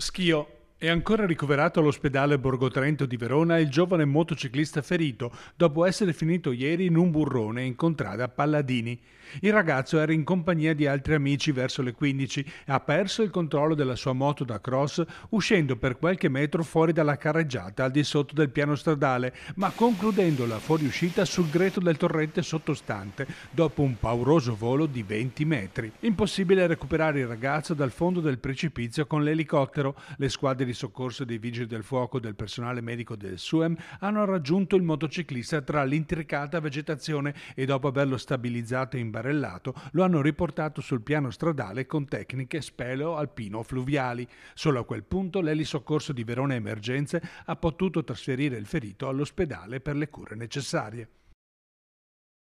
Schio è ancora ricoverato all'ospedale Borgo Trento di Verona il giovane motociclista ferito dopo essere finito ieri in un burrone in contrada a Palladini. Il ragazzo era in compagnia di altri amici verso le 15 e ha perso il controllo della sua moto da cross uscendo per qualche metro fuori dalla carreggiata al di sotto del piano stradale, ma concludendo la fuoriuscita sul greto del torrente sottostante dopo un pauroso volo di 20 metri. Impossibile recuperare il ragazzo dal fondo del precipizio con l'elicottero. Le squadre di soccorso dei vigili del fuoco e del personale medico del SUEM hanno raggiunto il motociclista tra l'intricata vegetazione e dopo averlo stabilizzato e imbarellato lo hanno riportato sul piano stradale con tecniche speleo alpino fluviali. Solo a quel punto l'elisoccorso di Verona Emergenze ha potuto trasferire il ferito all'ospedale per le cure necessarie.